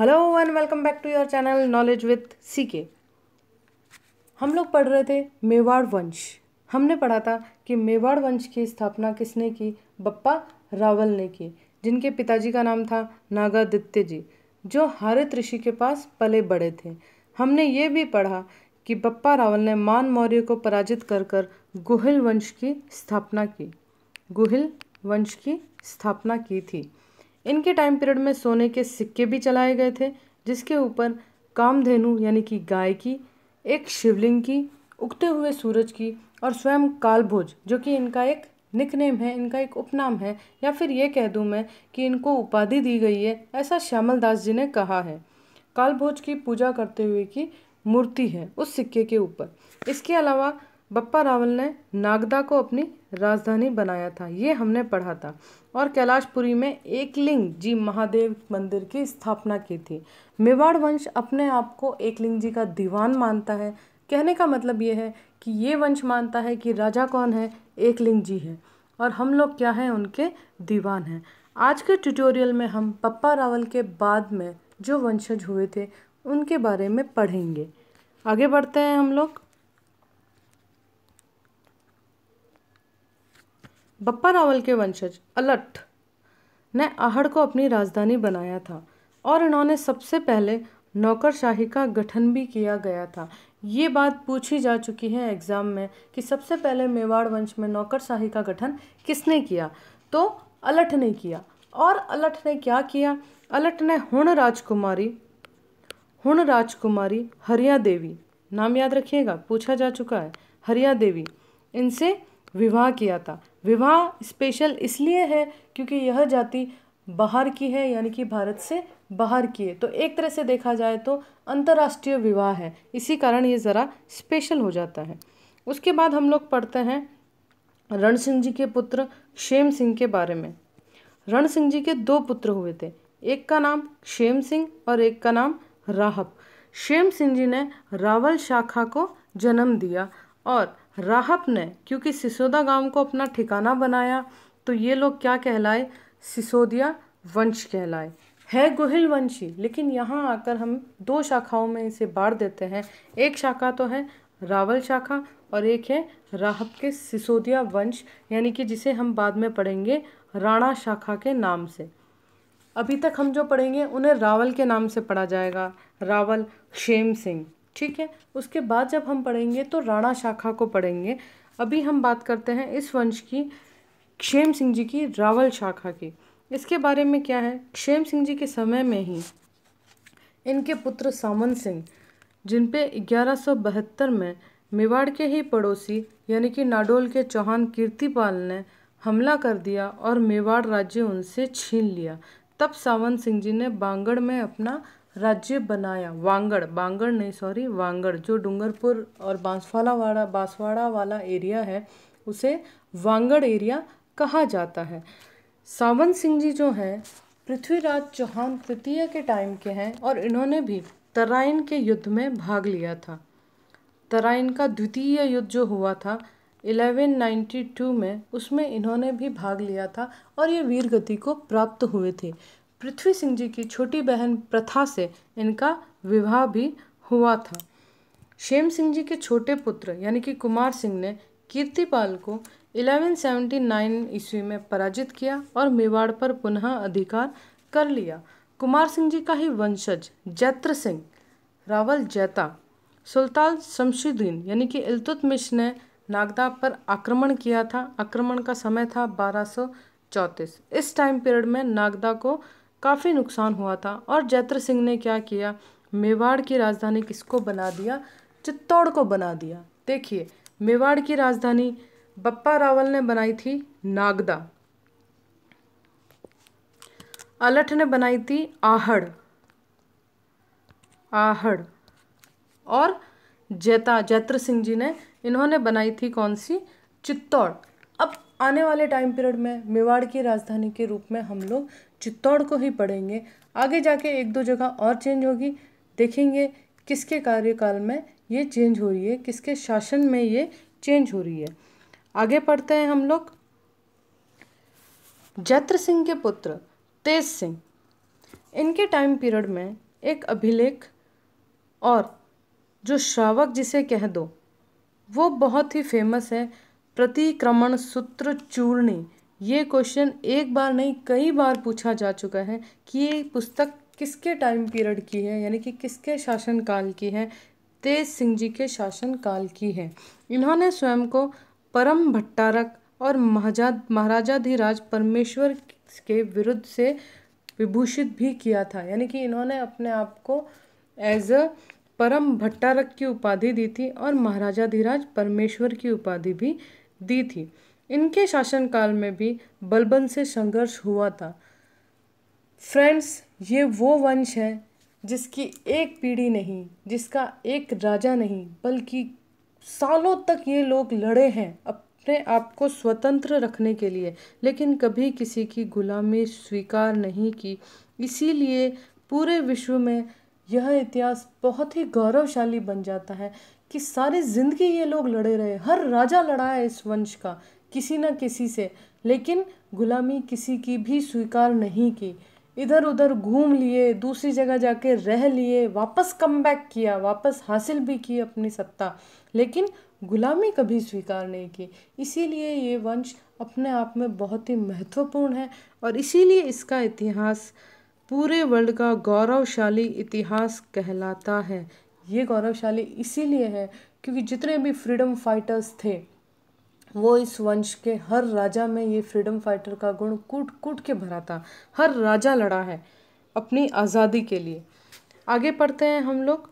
hello one welcome back to your channel knowledge with C K हम लोग पढ़ रहे थे मेवाड़ वंश हमने पढ़ा था कि मेवाड़ वंश की स्थापना किसने की बप्पा रावल ने की जिनके पिताजी का नाम था नागादित्य जी जो हारित ऋषि के पास पले बड़े थे हमने ये भी पढ़ा कि बप्पा रावल ने मान मौर्य को पराजित कर कर गुहिल वंश की स्थापना की गुहिल वंश की स्थापना की थी इनके टाइम पीरियड में सोने के सिक्के भी चलाए गए थे जिसके ऊपर कामधेनु यानी कि गाय की एक शिवलिंग की उगते हुए सूरज की और स्वयं कालभोज जो कि इनका एक निकनेम है इनका एक उपनाम है या फिर ये कह दूँ मैं कि इनको उपाधि दी गई है ऐसा श्यामल दास जी ने कहा है कालभोज की पूजा करते हुए की मूर्ति है उस सिक्के के ऊपर इसके अलावा बप्पा रावल ने नागदा को अपनी राजधानी बनाया था ये हमने पढ़ा था और कैलाशपुरी में एकलिंग जी महादेव मंदिर की स्थापना की थी मेवाड़ वंश अपने आप को एकलिंग जी का दीवान मानता है कहने का मतलब ये है कि ये वंश मानता है कि राजा कौन है एकलिंग जी है और हम लोग क्या हैं उनके दीवान हैं आज के ट्यूटोरियल में हम पप्पा रावल के बाद में जो वंशज हुए थे उनके बारे में पढ़ेंगे आगे बढ़ते हैं हम लोग बप्पा रावल के वंशज अलट ने आहड़ को अपनी राजधानी बनाया था और इन्होंने सबसे पहले नौकरशाही का गठन भी किया गया था ये बात पूछी जा चुकी है एग्ज़ाम में कि सबसे पहले मेवाड़ वंश में नौकरशाही का गठन किसने किया तो अलट ने किया और अलट ने क्या किया अलट ने हुण राजकुमारी हुण राजकुमारी हरिया देवी नाम याद रखिएगा पूछा जा चुका है हरिया देवी इनसे विवाह किया था विवाह स्पेशल इसलिए है क्योंकि यह जाति बाहर की है यानी कि भारत से बाहर की है तो एक तरह से देखा जाए तो अंतर्राष्ट्रीय विवाह है इसी कारण ये ज़रा स्पेशल हो जाता है उसके बाद हम लोग पढ़ते हैं रण सिंह जी के पुत्र क्षेम सिंह के बारे में रण सिंह जी के दो पुत्र हुए थे एक का नाम क्षेम सिंह और एक का नाम राहब क्षेम सिंह जी ने रावल शाखा को जन्म दिया और राहब ने क्योंकि सिसोदा गांव को अपना ठिकाना बनाया तो ये लोग क्या कहलाए सिसोदिया वंश कहलाए है गोहिल वंशी लेकिन यहाँ आकर हम दो शाखाओं में इसे बाँट देते हैं एक शाखा तो है रावल शाखा और एक है राहब के सिसोदिया वंश यानी कि जिसे हम बाद में पढ़ेंगे राणा शाखा के नाम से अभी तक हम जो पढ़ेंगे उन्हें रावल के नाम से पढ़ा जाएगा रावल क्षेम सिंह ठीक है उसके बाद जब हम पढ़ेंगे तो राणा शाखा को पढ़ेंगे अभी हम बात करते हैं इस वंश की क्षेम सिंह जी की रावल शाखा की इसके बारे में क्या है क्षेम सिंह जी के समय में ही इनके पुत्र सामन सिंह जिनपे ग्यारह में मेवाड़ के ही पड़ोसी यानी कि नाडोल के चौहान कीर्तिपाल ने हमला कर दिया और मेवाड़ राज्य उनसे छीन लिया तब सावन सिंह जी ने बांगड़ में अपना राज्य बनाया वांगड़ बांगड़ नहीं सॉरी वांगड़ जो डूंगरपुर और बांसवाला वाला बांसवाड़ा वाला एरिया है उसे वांगड़ एरिया कहा जाता है सावन सिंह जी जो हैं पृथ्वीराज चौहान तृतीय के टाइम के हैं और इन्होंने भी तराइन के युद्ध में भाग लिया था तराइन का द्वितीय युद्ध जो हुआ था 1192 में उसमें इन्होंने भी भाग लिया था और ये वीरगति को प्राप्त हुए थे पृथ्वी सिंह जी की छोटी बहन प्रथा से इनका विवाह भी हुआ था शेम सिंह जी के छोटे पुत्र यानी कि कुमार सिंह ने कीर्तिपाल को 1179 ईस्वी में पराजित किया और मेवाड़ पर पुनः अधिकार कर लिया कुमार सिंह जी का ही वंशज जैत्र सिंह रावल जैता सुल्तान शमशुद्दीन यानी कि इल्तुतमिश ने नागदा पर आक्रमण किया था आक्रमण का समय था बारह इस टाइम पीरियड में नागदा को काफ़ी नुकसान हुआ था और जैत्र सिंह ने क्या किया मेवाड़ की राजधानी किसको बना दिया चित्तौड़ को बना दिया देखिए मेवाड़ की राजधानी बप्पा रावल ने बनाई थी नागदा अलठ ने बनाई थी आहड़ आहड़ और जैता जैत्र सिंह जी ने इन्होंने बनाई थी कौन सी चित्तौड़ आने वाले टाइम पीरियड में मेवाड़ की राजधानी के रूप में हम लोग चित्तौड़ को ही पढ़ेंगे आगे जाके एक दो जगह और चेंज होगी देखेंगे किसके कार्यकाल में ये चेंज हो रही है किसके शासन में ये चेंज हो रही है आगे पढ़ते हैं हम लोग जत्र सिंह के पुत्र तेज सिंह इनके टाइम पीरियड में एक अभिलेख और जो श्रावक जिसे कह दो वो बहुत ही फेमस है प्रतिक्रमण सूत्र चूर्णी ये क्वेश्चन एक बार नहीं कई बार पूछा जा चुका है कि ये पुस्तक किसके टाइम पीरियड की है यानी कि किसके शासनकाल की है तेज सिंह जी के शासनकाल की है इन्होंने स्वयं को परम भट्टारक और महाजा महाराजाधिराज परमेश्वर के विरुद्ध से विभूषित भी किया था यानी कि इन्होंने अपने आप को एज अ परम भट्टारक की उपाधि दी थी और महाराजाधिराज परमेश्वर की उपाधि भी दी थी इनके शासनकाल में भी बलबन से संघर्ष हुआ था फ्रेंड्स ये वो वंश है जिसकी एक पीढ़ी नहीं जिसका एक राजा नहीं बल्कि सालों तक ये लोग लड़े हैं अपने आप को स्वतंत्र रखने के लिए लेकिन कभी किसी की गुलामी स्वीकार नहीं की इसीलिए पूरे विश्व में यह इतिहास बहुत ही गौरवशाली बन जाता है कि सारी ज़िंदगी ये लोग लड़े रहे हर राजा लड़ा है इस वंश का किसी न किसी से लेकिन गुलामी किसी की भी स्वीकार नहीं की इधर उधर घूम लिए दूसरी जगह जाके रह लिए वापस कम बैक किया वापस हासिल भी की अपनी सत्ता लेकिन गुलामी कभी स्वीकार नहीं की इसीलिए ये वंश अपने आप में बहुत ही महत्वपूर्ण है और इसीलिए इसका इतिहास पूरे वर्ल्ड का गौरवशाली इतिहास कहलाता है ये गौरवशाली इसीलिए है क्योंकि जितने भी फ्रीडम फाइटर्स थे वो इस वंश के हर राजा में ये फ्रीडम फाइटर का गुण कूट कूट के भरा था हर राजा लड़ा है अपनी आज़ादी के लिए आगे पढ़ते हैं हम लोग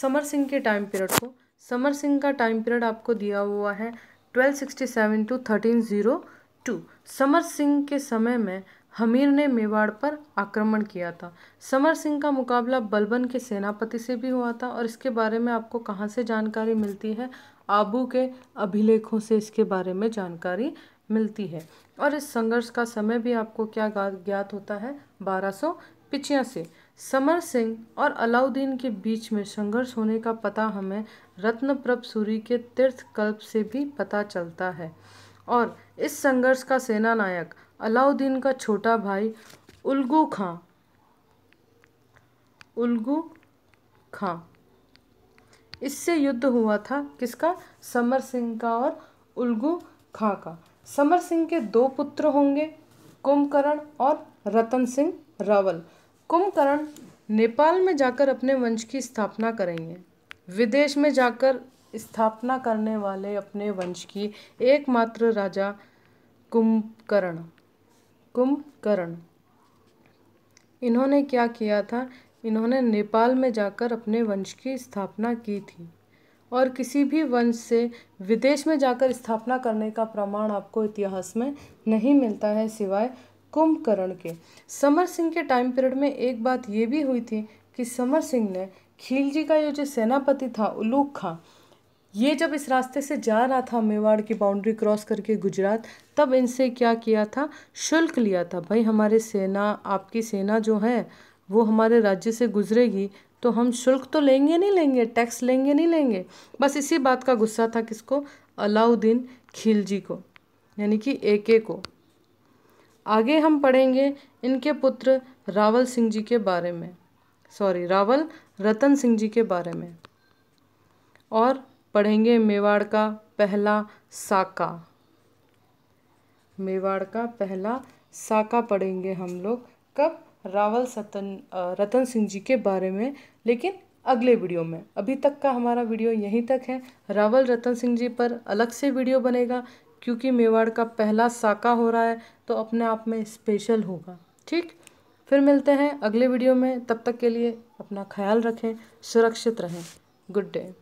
समर सिंह के टाइम पीरियड को समर सिंह का टाइम पीरियड आपको दिया हुआ है twelve sixty seven to thirteen zero two Samar Singh के समय में हमीर ने मेवाड़ पर आक्रमण किया था समर सिंह का मुकाबला बलबन के सेनापति से भी हुआ था और इसके बारे में आपको कहाँ से जानकारी मिलती है आबू के अभिलेखों से इसके बारे में जानकारी मिलती है और इस संघर्ष का समय भी आपको क्या ज्ञात होता है बारह सौ से समर सिंह और अलाउद्दीन के बीच में संघर्ष होने का पता हमें रत्नप्रभ सूरी के तीर्थकल्प से भी पता चलता है और इस संघर्ष का सेना नायक अलाउद्दीन का छोटा भाई उलगू खां उलगू खां इससे युद्ध हुआ था किसका समर सिंह का और उलगू खां का समर सिंह के दो पुत्र होंगे कुंभकर्ण और रतन सिंह रावल कुंभकर्ण नेपाल में जाकर अपने वंश की स्थापना करेंगे विदेश में जाकर स्थापना करने वाले अपने वंश की एकमात्र राजा कुंभकर्ण कुंभकर्ण इन्होंने क्या किया था इन्होंने नेपाल में जाकर अपने वंश की स्थापना की थी और किसी भी वंश से विदेश में जाकर स्थापना करने का प्रमाण आपको इतिहास में नहीं मिलता है सिवाय कुंभकर्ण के समर सिंह के टाइम पीरियड में एक बात ये भी हुई थी कि समर सिंह ने खिलजी का ये जो सेनापति था उलूक खां ये जब इस रास्ते से जा रहा था मेवाड़ की बाउंड्री क्रॉस करके गुजरात तब इनसे क्या किया था शुल्क लिया था भाई हमारे सेना आपकी सेना जो है वो हमारे राज्य से गुजरेगी तो हम शुल्क तो लेंगे नहीं लेंगे टैक्स लेंगे नहीं लेंगे बस इसी बात का गुस्सा था किसको अलाउद्दीन खिलजी को यानी कि ए के को आगे हम पढ़ेंगे इनके पुत्र रावल सिंह जी के बारे में सॉरी रावल रतन सिंह जी के बारे में और पढ़ेंगे मेवाड़ का पहला साका मेवाड़ का पहला साका पढ़ेंगे हम लोग कब रावल सतन रतन सिंह जी के बारे में लेकिन अगले वीडियो में अभी तक का हमारा वीडियो यहीं तक है रावल रतन सिंह जी पर अलग से वीडियो बनेगा क्योंकि मेवाड़ का पहला साका हो रहा है तो अपने आप में स्पेशल होगा ठीक फिर मिलते हैं अगले वीडियो में तब तक के लिए अपना ख्याल रखें सुरक्षित रहें गुड डे